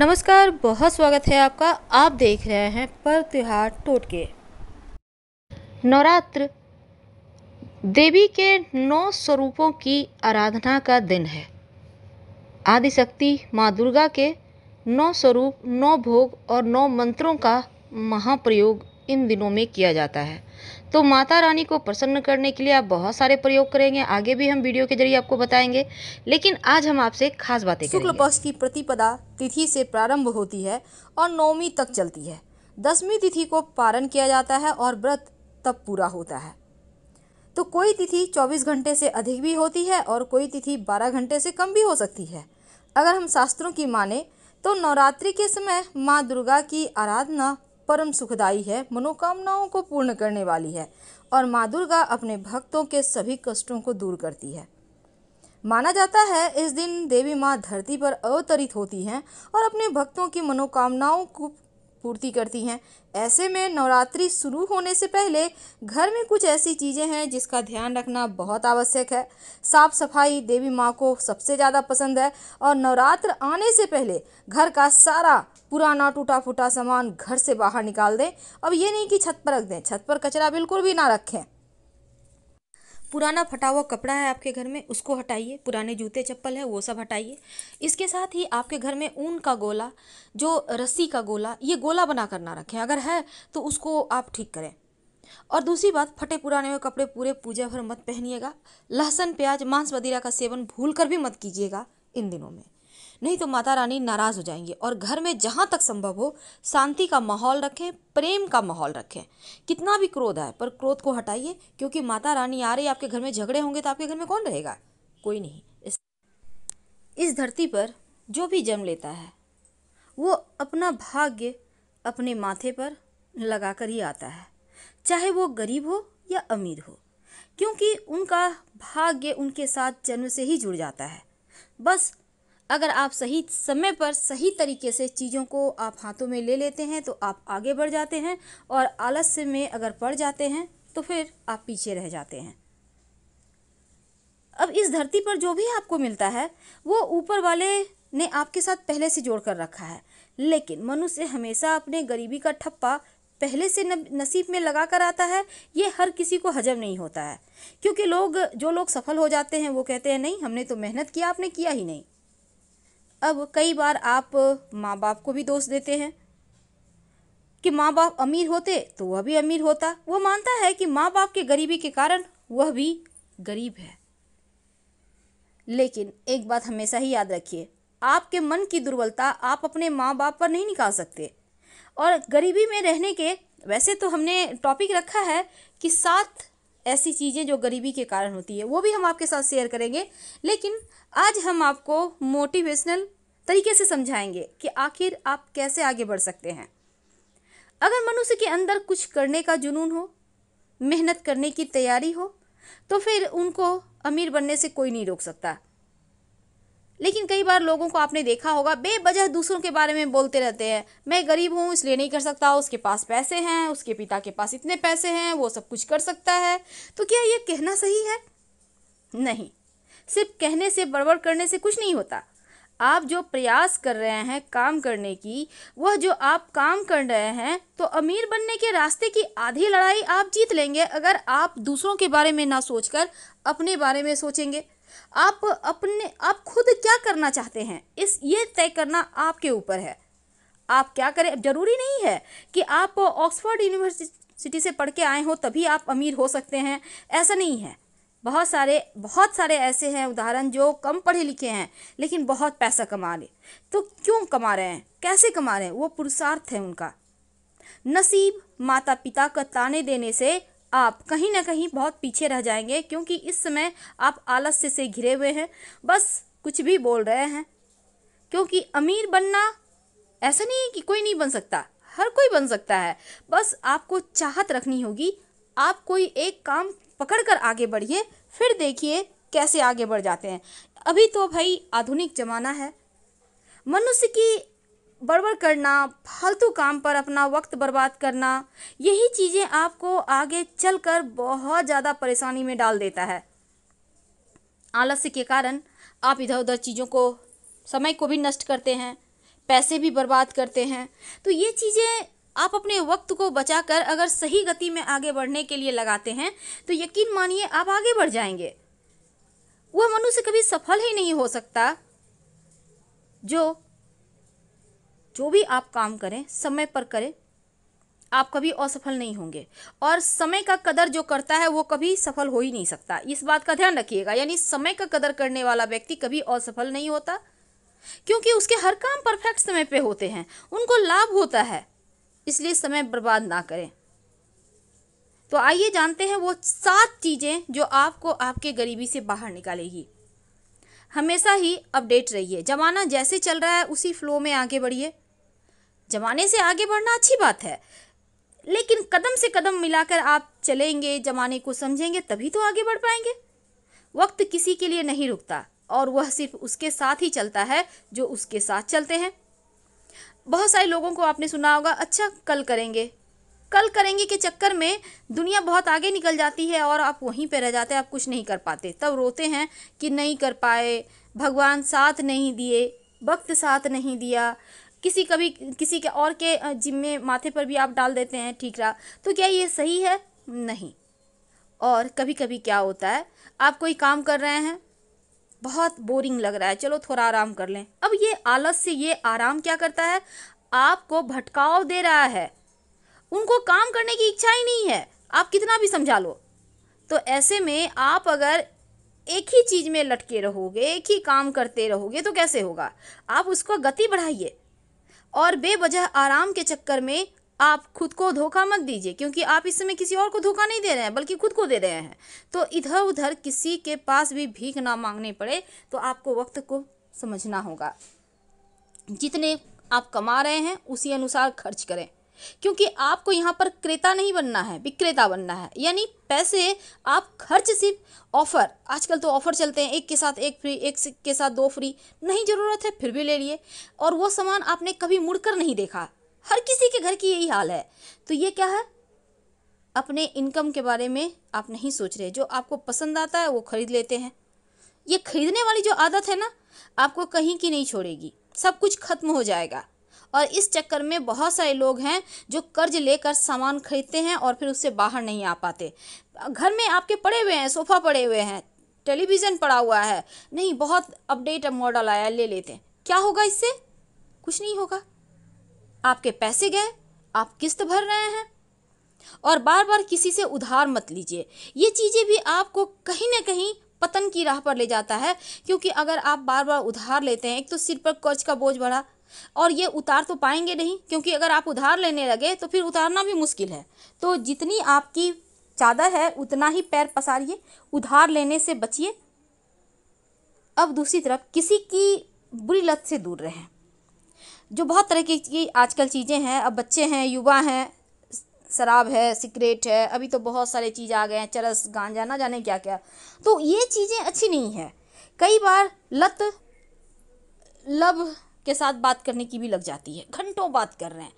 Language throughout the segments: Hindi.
नमस्कार बहुत स्वागत है आपका आप देख रहे हैं पर्व त्योहार टोटके नवरात्र देवी के नौ स्वरूपों की आराधना का दिन है आदिशक्ति माँ दुर्गा के नौ स्वरूप नौ भोग और नौ मंत्रों का महाप्रयोग इन दिनों में किया जाता है तो माता रानी को प्रसन्न करने के लिए आप बहुत सारे प्रयोग करेंगे आगे भी हम वीडियो के जरिए आपको बताएंगे लेकिन आज हम आपसे खास बातें शुक्ल पक्ष की प्रतिपदा तिथि से प्रारंभ होती है और नौमी तक चलती है दसवीं तिथि को पारण किया जाता है और व्रत तब पूरा होता है तो कोई तिथि 24 घंटे से अधिक भी होती है और कोई तिथि 12 घंटे से कम भी हो सकती है अगर हम शास्त्रों की माने तो नवरात्रि के समय माँ दुर्गा की आराधना परम सुखदायी है मनोकामनाओं को पूर्ण करने वाली है और माँ दुर्गा अपने भक्तों के सभी कष्टों को दूर करती है माना जाता है इस दिन देवी माँ धरती पर अवतरित होती हैं और अपने भक्तों की मनोकामनाओं को पूर्ति करती हैं ऐसे में नवरात्रि शुरू होने से पहले घर में कुछ ऐसी चीज़ें हैं जिसका ध्यान रखना बहुत आवश्यक है साफ सफाई देवी माँ को सबसे ज़्यादा पसंद है और नवरात्र आने से पहले घर का सारा पुराना टूटा फूटा सामान घर से बाहर निकाल दें अब ये नहीं कि छत पर रख दें छत पर कचरा बिल्कुल भी ना रखें पुराना फटा हुआ कपड़ा है आपके घर में उसको हटाइए पुराने जूते चप्पल है वो सब हटाइए इसके साथ ही आपके घर में ऊन का गोला जो रस्सी का गोला ये गोला बना कर ना रखें अगर है तो उसको आप ठीक करें और दूसरी बात फटे पुराने हुए कपड़े पूरे पूजा भर मत पहनिएगा लहसुन प्याज मांस वगैरह का सेवन भूल कर भी मत कीजिएगा इन दिनों में नहीं तो माता रानी नाराज़ हो जाएंगी और घर में जहाँ तक संभव हो शांति का माहौल रखें प्रेम का माहौल रखें कितना भी क्रोध आए पर क्रोध को हटाइए क्योंकि माता रानी आ रही आपके घर में झगड़े होंगे तो आपके घर में कौन रहेगा कोई नहीं इस, इस धरती पर जो भी जन्म लेता है वो अपना भाग्य अपने माथे पर लगा कर ही आता है चाहे वो गरीब हो या अमीर हो क्योंकि उनका भाग्य उनके साथ जन्म से ही जुड़ जाता है बस अगर आप सही समय पर सही तरीके से चीज़ों को आप हाथों में ले लेते हैं तो आप आगे बढ़ जाते हैं और आलस्य में अगर पड़ जाते हैं तो फिर आप पीछे रह जाते हैं अब इस धरती पर जो भी आपको मिलता है वो ऊपर वाले ने आपके साथ पहले से जोड़ कर रखा है लेकिन मनुष्य हमेशा अपने गरीबी का ठप्पा पहले से नसीब में लगा कर आता है ये हर किसी को हजम नहीं होता है क्योंकि लोग जो लोग सफल हो जाते हैं वो कहते हैं नहीं हमने तो मेहनत किया आपने किया ही नहीं अब कई बार आप माँ बाप को भी दोष देते हैं कि माँ बाप अमीर होते तो वह भी अमीर होता वह मानता है कि माँ बाप के गरीबी के कारण वह भी गरीब है लेकिन एक बात हमेशा ही याद रखिए आपके मन की दुर्बलता आप अपने माँ बाप पर नहीं निकाल सकते और गरीबी में रहने के वैसे तो हमने टॉपिक रखा है कि सात ऐसी चीज़ें जो गरीबी के कारण होती है वो भी हम आपके साथ शेयर करेंगे लेकिन आज हम आपको मोटिवेशनल तरीके से समझाएंगे कि आखिर आप कैसे आगे बढ़ सकते हैं अगर मनुष्य के अंदर कुछ करने का जुनून हो मेहनत करने की तैयारी हो तो फिर उनको अमीर बनने से कोई नहीं रोक सकता लेकिन कई बार लोगों को आपने देखा होगा बेवजह दूसरों के बारे में बोलते रहते हैं मैं गरीब हूँ इसलिए नहीं कर सकता उसके पास पैसे हैं उसके पिता के पास इतने पैसे हैं वो सब कुछ कर सकता है तो क्या ये कहना सही है नहीं सिर्फ कहने से बड़बड़ करने से कुछ नहीं होता आप जो प्रयास कर रहे हैं काम करने की वह जो आप काम कर रहे हैं तो अमीर बनने के रास्ते की आधी लड़ाई आप जीत लेंगे अगर आप दूसरों के बारे में ना सोचकर अपने बारे में सोचेंगे आप अपने आप खुद क्या करना चाहते हैं इस ये तय करना आपके ऊपर है आप क्या करें जरूरी नहीं है कि आप ऑक्सफोर्ड यूनिवर्सिटी से पढ़ के आए हो तभी आप अमीर हो सकते हैं ऐसा नहीं है बहुत सारे बहुत सारे ऐसे हैं उदाहरण जो कम पढ़े लिखे हैं लेकिन बहुत पैसा कमा रहे तो क्यों कमा रहे हैं कैसे कमा रहे हैं वो पुरुषार्थ है उनका नसीब माता पिता का ताने देने से आप कहीं ना कहीं बहुत पीछे रह जाएंगे क्योंकि इस समय आप आलस्य से घिरे हुए हैं बस कुछ भी बोल रहे हैं क्योंकि अमीर बनना ऐसा नहीं है कि कोई नहीं बन सकता हर कोई बन सकता है बस आपको चाहत रखनी होगी आप कोई एक काम पकड़ कर आगे बढ़िए फिर देखिए कैसे आगे बढ़ जाते हैं अभी तो भाई आधुनिक ज़माना है मनुष्य की बड़बड़ करना फालतू काम पर अपना वक्त बर्बाद करना यही चीज़ें आपको आगे चलकर बहुत ज़्यादा परेशानी में डाल देता है आलस्य के कारण आप इधर उधर चीज़ों को समय को भी नष्ट करते हैं पैसे भी बर्बाद करते हैं तो ये चीज़ें आप अपने वक्त को बचाकर अगर सही गति में आगे बढ़ने के लिए लगाते हैं तो यकीन मानिए आप आगे बढ़ जाएंगे वह मनुष्य कभी सफल ही नहीं हो सकता जो जो भी आप काम करें समय पर करें आप कभी असफल नहीं होंगे और समय का कदर जो करता है वो कभी सफल हो ही नहीं सकता इस बात का ध्यान रखिएगा यानी समय का कदर करने वाला व्यक्ति कभी असफल नहीं होता क्योंकि उसके हर काम परफेक्ट समय पे होते हैं उनको लाभ होता है इसलिए समय बर्बाद ना करें तो आइए जानते हैं वो सात चीज़ें जो आपको आपके गरीबी से बाहर निकालेगी हमेशा ही अपडेट रहिए ज़माना जैसे चल रहा है उसी फ्लो में आगे बढ़िए ज़माने से आगे बढ़ना अच्छी बात है लेकिन कदम से कदम मिलाकर आप चलेंगे ज़माने को समझेंगे तभी तो आगे बढ़ पाएंगे वक्त किसी के लिए नहीं रुकता और वह सिर्फ उसके साथ ही चलता है जो उसके साथ चलते हैं बहुत सारे लोगों को आपने सुना होगा अच्छा कल करेंगे कल करेंगे के चक्कर में दुनिया बहुत आगे निकल जाती है और आप वहीं पर रह जाते हैं आप कुछ नहीं कर पाते तब रोते हैं कि नहीं कर पाए भगवान साथ नहीं दिए वक्त साथ नहीं दिया किसी कभी किसी के और के जिम्मे माथे पर भी आप डाल देते हैं ठीक रहा तो क्या ये सही है नहीं और कभी कभी क्या होता है आप कोई काम कर रहे हैं बहुत बोरिंग लग रहा है चलो थोड़ा आराम कर लें अब ये आलस से ये आराम क्या करता है आपको भटकाव दे रहा है उनको काम करने की इच्छा ही नहीं है आप कितना भी समझा लो तो ऐसे में आप अगर एक ही चीज़ में लटके रहोगे एक ही काम करते रहोगे तो कैसे होगा आप उसको गति बढ़ाइए और बेवजह आराम के चक्कर में आप खुद को धोखा मत दीजिए क्योंकि आप इस समय किसी और को धोखा नहीं दे रहे हैं बल्कि खुद को दे रहे हैं तो इधर उधर किसी के पास भी भीख ना मांगने पड़े तो आपको वक्त को समझना होगा जितने आप कमा रहे हैं उसी अनुसार खर्च करें क्योंकि आपको यहाँ पर क्रेता नहीं बनना है विक्रेता बनना है यानी पैसे आप खर्च सिर्फ ऑफ़र आजकल तो ऑफ़र चलते हैं एक के साथ एक फ्री एक के साथ दो फ्री नहीं ज़रूरत है फिर भी ले लिए और वो सामान आपने कभी मुड़कर नहीं देखा हर किसी के घर की यही हाल है तो ये क्या है अपने इनकम के बारे में आप नहीं सोच रहे जो आपको पसंद आता है वो ख़रीद लेते हैं ये खरीदने वाली जो आदत है ना आपको कहीं की नहीं छोड़ेगी सब कुछ खत्म हो जाएगा और इस चक्कर में बहुत सारे लोग हैं जो कर्ज लेकर सामान खरीदते हैं और फिर उससे बाहर नहीं आ पाते घर में आपके पड़े हुए हैं सोफ़ा पड़े हुए हैं टेलीविज़न पड़ा हुआ है नहीं बहुत अपडेट मॉडल आया ले लेते हैं क्या होगा इससे कुछ नहीं होगा आपके पैसे गए आप किस्त भर रहे हैं और बार बार किसी से उधार मत लीजिए ये चीज़ें भी आपको कहीं ना कहीं पतन की राह पर ले जाता है क्योंकि अगर आप बार बार उधार लेते हैं एक तो सिर पर कर्ज का बोझ बढ़ा और ये उतार तो पाएंगे नहीं क्योंकि अगर आप उधार लेने लगे तो फिर उतारना भी मुश्किल है तो जितनी आपकी चादर है उतना ही पैर पसारिए उधार लेने से बचिए अब दूसरी तरफ किसी की बुरी लत से दूर रहें जो बहुत तरह की आजकल चीज़ें हैं अब बच्चे हैं युवा हैं शराब है सिगरेट है अभी तो बहुत सारे चीज़ आ गए हैं चरस गांजा ना जाने क्या क्या तो ये चीज़ें अच्छी नहीं है कई बार लत लब के साथ बात करने की भी लग जाती है घंटों बात कर रहे हैं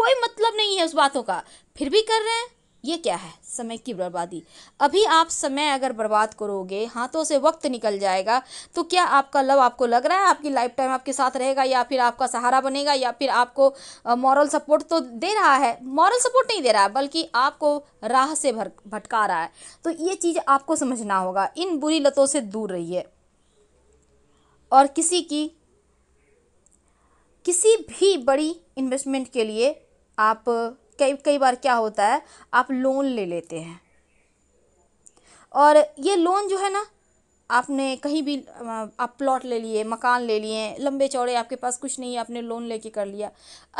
कोई मतलब नहीं है उस बातों का फिर भी कर रहे हैं ये क्या है समय की बर्बादी अभी आप समय अगर बर्बाद करोगे हाथों से वक्त निकल जाएगा तो क्या आपका लव आपको लग रहा है आपकी लाइफ टाइम आपके साथ रहेगा या फिर आपका सहारा बनेगा या फिर आपको मॉरल सपोर्ट तो दे रहा है मॉरल सपोर्ट नहीं दे रहा है बल्कि आपको राह से भर भटका रहा है तो ये चीज़ आपको समझना होगा इन बुरी लतों से दूर रहिए और किसी की किसी भी बड़ी इन्वेस्टमेंट के लिए आप कई कई बार क्या होता है आप लोन ले लेते हैं और ये लोन जो है ना आपने कहीं भी आप प्लॉट ले लिए मकान ले लिए लंबे चौड़े आपके पास कुछ नहीं है आपने लोन लेके कर लिया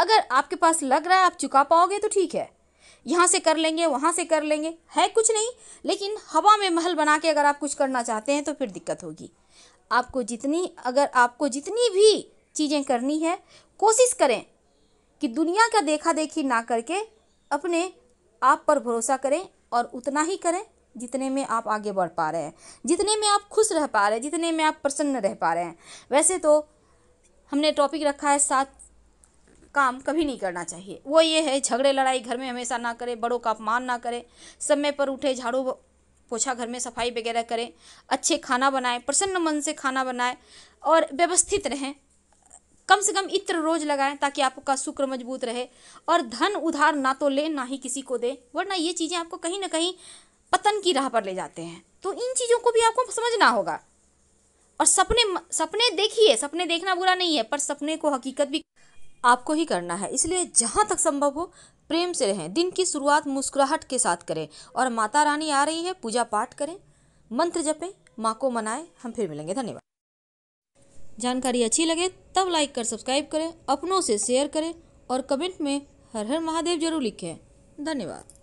अगर आपके पास लग रहा है आप चुका पाओगे तो ठीक है यहाँ से कर लेंगे वहाँ से कर लेंगे है कुछ नहीं लेकिन हवा में महल बना के अगर आप कुछ करना चाहते हैं तो फिर दिक्कत होगी आपको जितनी अगर आपको जितनी भी चीज़ें करनी है कोशिश करें कि दुनिया का देखा देखी ना करके अपने आप पर भरोसा करें और उतना ही करें जितने में आप आगे बढ़ पा रहे हैं जितने में आप खुश रह पा रहे हैं जितने में आप प्रसन्न रह पा रहे हैं वैसे तो हमने टॉपिक रखा है सात काम कभी नहीं करना चाहिए वो ये है झगड़े लड़ाई घर में हमेशा ना करें बड़ों का अपमान ना करें समय पर उठे झाड़ू पोछा घर में सफाई वगैरह करें अच्छे खाना बनाएं प्रसन्न मन से खाना बनाएं और व्यवस्थित रहें कम से कम इत्र रोज लगाएं ताकि आपका शुक्र मजबूत रहे और धन उधार ना तो ले ना ही किसी को दे वरना ये चीज़ें आपको कहीं ना कहीं पतन की राह पर ले जाते हैं तो इन चीज़ों को भी आपको समझना होगा और सपने सपने देखिए सपने देखना बुरा नहीं है पर सपने को हकीकत भी आपको ही करना है इसलिए जहाँ तक संभव हो प्रेम से रहें दिन की शुरुआत मुस्कुराहट के साथ करें और माता रानी आ रही है पूजा पाठ करें मंत्र जपें माँ को मनाएं हम फिर मिलेंगे धन्यवाद जानकारी अच्छी लगे तब लाइक कर सब्सक्राइब करें अपनों से शेयर करें और कमेंट में हर हर महादेव जरूर लिखें धन्यवाद